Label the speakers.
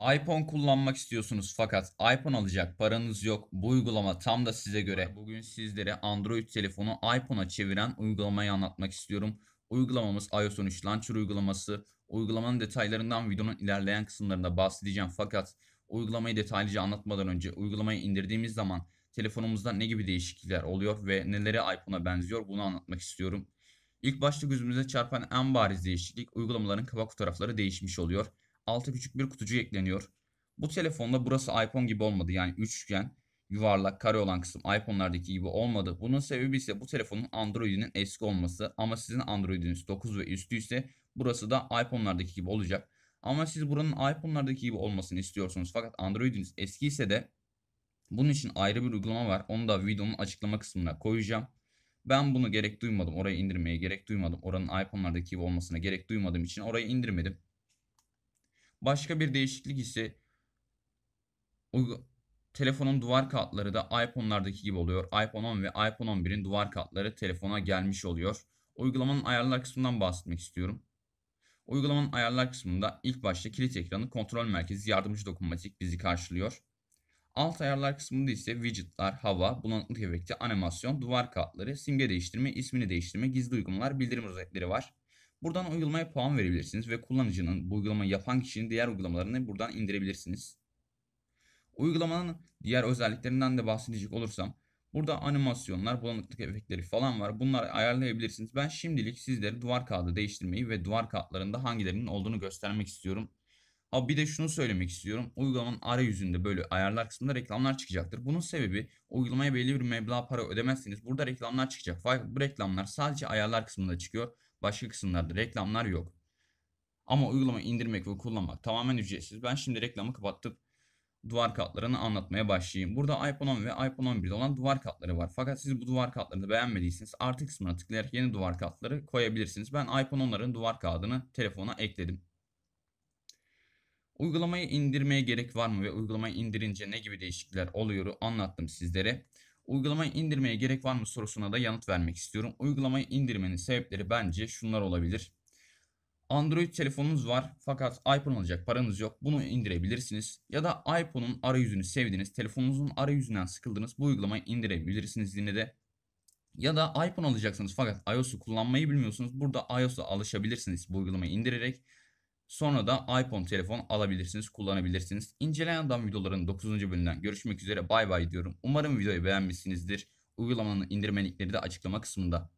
Speaker 1: iPhone kullanmak istiyorsunuz fakat iPhone alacak paranız yok. Bu uygulama tam da size göre. Bugün sizlere Android telefonu iPhone'a çeviren uygulamayı anlatmak istiyorum. Uygulamamız iOS 13 Launcher uygulaması. Uygulamanın detaylarından videonun ilerleyen kısımlarında bahsedeceğim fakat uygulamayı detaylıca anlatmadan önce uygulamayı indirdiğimiz zaman telefonumuzda ne gibi değişiklikler oluyor ve neleri iPhone'a benziyor bunu anlatmak istiyorum. İlk başta gözümüze çarpan en bariz değişiklik uygulamaların kapak fotoğrafları değişmiş oluyor altı küçük bir kutucuk ekleniyor. Bu telefonda burası iPhone gibi olmadı. Yani üçgen, yuvarlak, kare olan kısım iPhone'lardaki gibi olmadı. Bunun sebebi ise bu telefonun Android'inin eski olması. Ama sizin Android'iniz 9 ve üstü ise burası da iPhone'lardaki gibi olacak. Ama siz buranın iPhone'lardaki gibi olmasını istiyorsunuz. Fakat Android'iniz eski ise de bunun için ayrı bir uygulama var. Onu da videonun açıklama kısmına koyacağım. Ben bunu gerek duymadım. Orayı indirmeye gerek duymadım. Oranın iPhone'lardaki gibi olmasına gerek duymadığım için orayı indirmedim. Başka bir değişiklik ise telefonun duvar kağıtları da iPhone'lardaki gibi oluyor. iPhone 10 ve iPhone 11'in duvar kağıtları telefona gelmiş oluyor. Uygulamanın ayarlar kısmından bahsetmek istiyorum. Uygulamanın ayarlar kısmında ilk başta kilit ekranı kontrol merkezi yardımcı dokunmatik bizi karşılıyor. Alt ayarlar kısmında ise widgetler, hava, bulanıklık efekti, animasyon, duvar kağıtları, simge değiştirme, ismini değiştirme, gizli uygulamalar, bildirim özellikleri var. Buradan uygulamaya puan verebilirsiniz ve kullanıcının, bu uygulamayı yapan kişinin diğer uygulamalarını buradan indirebilirsiniz. Uygulamanın diğer özelliklerinden de bahsedecek olursam burada animasyonlar, bulanıklık efektleri falan var. Bunları ayarlayabilirsiniz. Ben şimdilik sizlere duvar kağıdı değiştirmeyi ve duvar kağıtlarında hangilerinin olduğunu göstermek istiyorum. Ha bir de şunu söylemek istiyorum. Uygulamanın arayüzünde böyle ayarlar kısmında reklamlar çıkacaktır. Bunun sebebi uygulamaya belli bir meblağ para ödemezsiniz, burada reklamlar çıkacak. Fakat Bu reklamlar sadece ayarlar kısmında çıkıyor. Başka kısımlarda reklamlar yok. Ama uygulama indirmek ve kullanmak tamamen ücretsiz. Ben şimdi reklamı kapattım duvar katlarını anlatmaya başlayayım. Burada iPhone 10 ve iPhone 11'de olan duvar katları var. Fakat siz bu duvar katlarını beğenmediyseniz artı kısmına tıklayarak yeni duvar katları koyabilirsiniz. Ben iPhone 10'ların duvar kağıdını telefona ekledim. Uygulamayı indirmeye gerek var mı ve uygulamayı indirince ne gibi değişiklikler oluyor anlattım sizlere. Uygulamayı indirmeye gerek var mı sorusuna da yanıt vermek istiyorum. Uygulamayı indirmenin sebepleri bence şunlar olabilir. Android telefonunuz var fakat iPhone alacak paranız yok. Bunu indirebilirsiniz. Ya da iPhone'un arayüzünü sevdiniz. Telefonunuzun arayüzünden sıkıldınız. Bu uygulamayı indirebilirsiniz yine de. Ya da iPhone alacaksınız fakat iOS'u kullanmayı bilmiyorsunuz. Burada iOS'a alışabilirsiniz bu uygulamayı indirerek. Sonra da iPhone telefon alabilirsiniz, kullanabilirsiniz. İnceleyen Adam videoların 9. bölümünden görüşmek üzere. Bay bay diyorum. Umarım videoyu beğenmişsinizdir. Uygulamanın indirme linkleri de açıklama kısmında.